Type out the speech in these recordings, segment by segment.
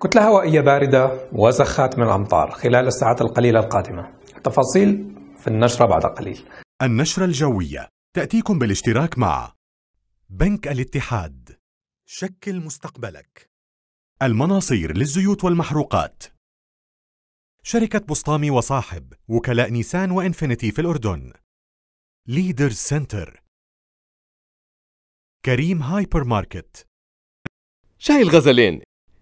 كتلة هوائية باردة وزخات من الأمطار خلال الساعات القليلة القادمة التفاصيل في النشرة بعد قليل النشرة الجوية تأتيكم بالاشتراك مع بنك الاتحاد شكل مستقبلك المناصير للزيوت والمحروقات شركة بسطامي وصاحب وكلاء نيسان وإنفينيتي في الأردن ليدر سنتر كريم هايبر ماركت شاي الغزلين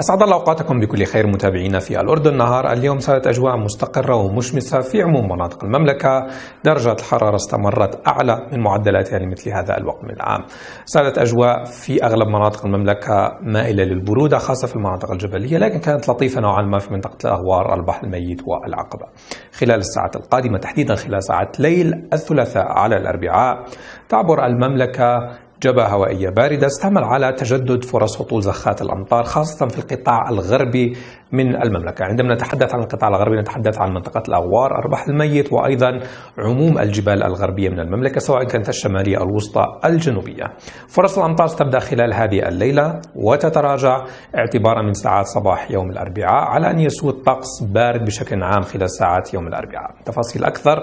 أسعد الله أوقاتكم بكل خير متابعينا في الأردن نهار اليوم صارت أجواء مستقرة ومشمسة في عموم مناطق المملكة درجة الحرارة استمرت أعلى من معدلاتها لمثل يعني هذا الوقت من العام صارت أجواء في أغلب مناطق المملكة مائلة للبرودة خاصة في المناطق الجبلية لكن كانت لطيفة نوعا ما في منطقة الأهوار البحر الميت والعقبة خلال الساعات القادمة تحديدا خلال ساعات ليل الثلاثاء على الأربعاء تعبر المملكة جبهة هوائية باردة استعمل على تجدد فرص هطول زخات الأمطار خاصة في القطاع الغربي من المملكة عندما نتحدث عن القطاع الغربي نتحدث عن منطقة الأغوار أرباح الميت وأيضا عموم الجبال الغربية من المملكة سواء كانت الشمالية أو الوسطى الجنوبية فرص الأمطار ستبدأ خلال هذه الليلة وتتراجع اعتبارا من ساعات صباح يوم الأربعاء على أن يسود طقس بارد بشكل عام خلال ساعات يوم الأربعاء تفاصيل أكثر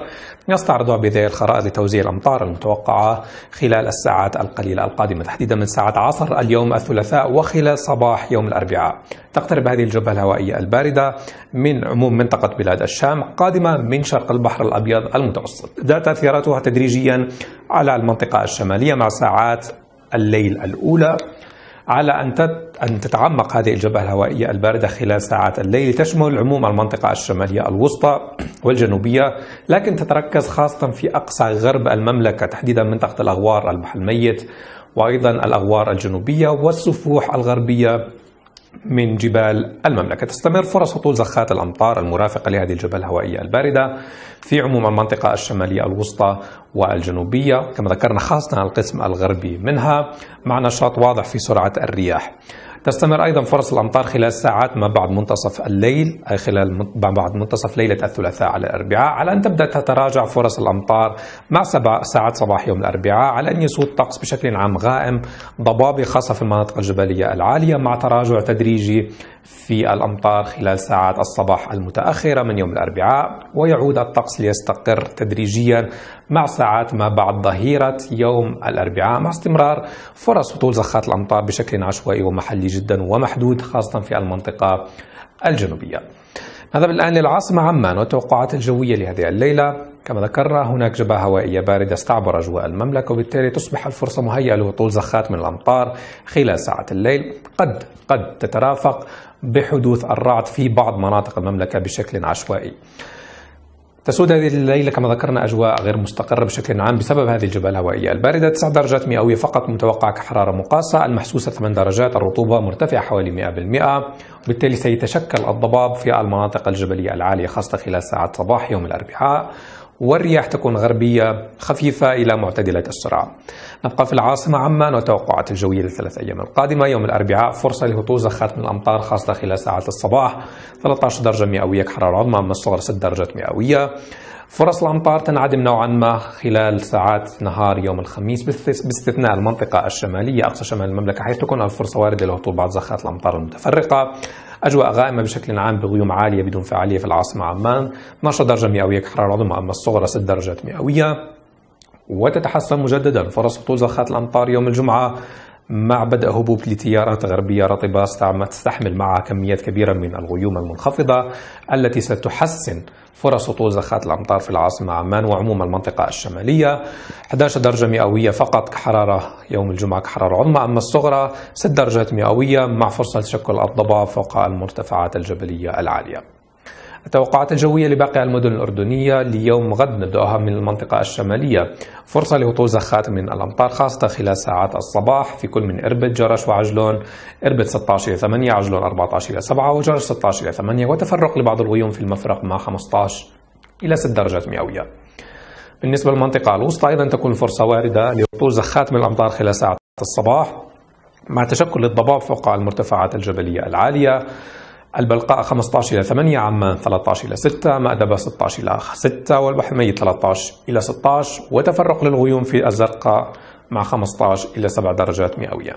نستعرضها بذيل الخرائط لتوزيع الأمطار المتوقعة خلال الساعات القليلة القليلة القادمة تحديدا من ساعة عصر اليوم الثلاثاء وخلال صباح يوم الأربعاء تقترب هذه الجبهة الهوائية الباردة من عموم منطقة بلاد الشام قادمة من شرق البحر الأبيض المتوسط ذات تأثيراتها تدريجيا على المنطقة الشمالية مع ساعات الليل الأولى على أن أن تتعمق هذه الجبهة الهوائية الباردة خلال ساعات الليل تشمل عموم المنطقة الشمالية الوسطى والجنوبية لكن تتركز خاصة في أقصى غرب المملكة تحديدا منطقة الأغوار البحر الميت وأيضا الأغوار الجنوبية والسفوح الغربية من جبال المملكة تستمر فرص هطول زخات الأمطار المرافقة لهذه الجبال الهوائية الباردة في عموم المنطقة الشمالية الوسطى والجنوبية كما ذكرنا خاصة القسم الغربي منها مع نشاط واضح في سرعة الرياح تستمر أيضا فرص الأمطار خلال ساعات ما بعد منتصف الليل أي خلال ما بعد منتصف ليلة الثلاثاء على الأربعاء على أن تبدأ تتراجع فرص الأمطار مع سبع ساعات صباح يوم الأربعاء على أن يسود الطقس بشكل عام غائم ضبابي خاصة في المناطق الجبلية العالية مع تراجع تدريجي في الأمطار خلال ساعات الصباح المتأخرة من يوم الأربعاء ويعود الطقس ليستقر تدريجيا مع ساعات ما بعد ظهيرة يوم الأربعاء مع استمرار فرص هطول زخات الأمطار بشكل عشوائي ومحلي جدا ومحدود خاصة في المنطقة الجنوبية. هذا الآن للعاصمة عمان والتوقعات الجوية لهذه الليلة كما ذكرنا هناك جبهة هوائية باردة استعبر أجواء المملكة وبالتالي تصبح الفرصة مهيئة لهطول زخات من الأمطار خلال ساعات الليل قد قد تترافق بحدوث الرعد في بعض مناطق المملكة بشكل عشوائي تسود هذه الليلة كما ذكرنا أجواء غير مستقرة بشكل عام بسبب هذه الجبال الهوائية الباردة 9 درجات مئوية فقط متوقعة كحرارة مقاسة المحسوسة 8 درجات الرطوبة مرتفعة حوالي 100% وبالتالي سيتشكل الضباب في المناطق الجبلية العالية خاصة خلال ساعات صباح يوم الأربعاء والرياح تكون غربية خفيفة إلى معتدلة السرعة نبقى في العاصمة عمان وتوقعات الجوية للثلاث أيام القادمة يوم الأربعاء فرصة لهطول زخات من الأمطار خاصة خلال ساعات الصباح 13 درجة مئوية كحرارة عظمى من الصغر 6 درجات مئوية فرص الأمطار تنعدم نوعا ما خلال ساعات نهار يوم الخميس باستثناء المنطقة الشمالية أقصى شمال المملكة حيث تكون الفرصة واردة لهطول بعض زخات الأمطار المتفرقة أجواء غائمة بشكل عام بغيوم عالية بدون فعالية في العاصمة عمان 12 درجة مئوية كحرارة عظمى أما الصغرى 6 درجات مئوية وتتحسن مجددا فرص هطول زخات الأمطار يوم الجمعة مع بدء هبوب لتيارات غربية رطبة ستحمل معها كميات كبيرة من الغيوم المنخفضة التي ستحسن فرص هطول زخات الأمطار في العاصمة عمان وعموم المنطقة الشمالية 11 درجة مئوية فقط كحرارة يوم الجمعة كحرارة عظمى أما الصغرى 6 درجات مئوية مع فرصة تشكل الضباب فوق المرتفعات الجبلية العالية التوقعات الجوية لباقي المدن الأردنية ليوم غد نبدأها من المنطقة الشمالية فرصة لهطول زخات من الأمطار خاصة خلال ساعات الصباح في كل من إربد جرش وعجلون إربد 16 إلى 8 عجلون 14 إلى 7 وجرش 16 إلى 8 وتفرق لبعض الغيوم في المفرق مع 15 إلى 6 درجات مئوية بالنسبة للمنطقة الوسطى أيضا تكون الفرصة واردة لهطول زخات من الأمطار خلال ساعات الصباح مع تشكل الضباب فوق المرتفعات الجبلية العالية البلقاء 15 إلى 8 عمان 13 إلى 6 مأدبة 16 إلى 6 والبحر الميت 13 إلى 16 وتفرق للغيوم في الزرقاء مع 15 إلى 7 درجات مئوية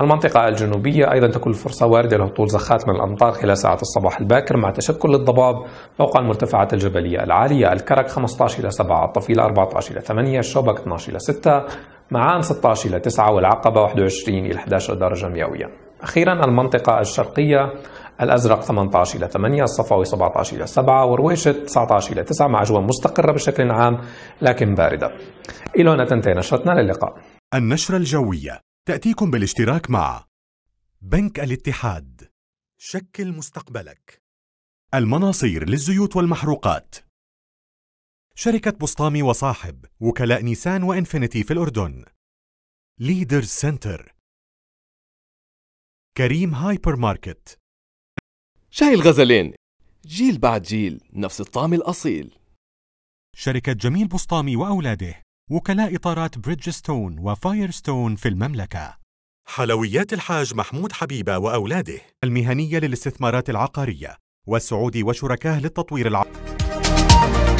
المنطقة الجنوبية أيضا تكون الفرصة واردة لهطول زخات من الأمطار خلال ساعات الصباح الباكر مع تشكل للضباب فوق المرتفعات الجبلية العالية الكرك 15 إلى 7 الطفيلة 14 إلى 8 الشوبك 12 إلى 6 معان 16 إلى 9 والعقبة 21 إلى 11 درجة مئوية أخيرا المنطقة الشرقية الأزرق 18 إلى 8 الصفاوي 17 إلى 7 ورويشة 19 إلى 9 مع أجواء مستقرة بشكل عام لكن باردة إلى هنا تنتهي نشرتنا للقاء النشرة الجوية تأتيكم بالاشتراك مع بنك الاتحاد شكل مستقبلك المناصير للزيوت والمحروقات شركة بسطامي وصاحب وكلاء نيسان وإنفينيتي في الأردن ليدرز سنتر كريم هايبر ماركت شاي الغزلين جيل بعد جيل نفس الطعم الأصيل شركة جميل بسطامي وأولاده وكلاء إطارات بريدجستون وفايرستون في المملكة حلويات الحاج محمود حبيبة وأولاده المهنية للاستثمارات العقارية والسعودي وشركاه للتطوير العقاري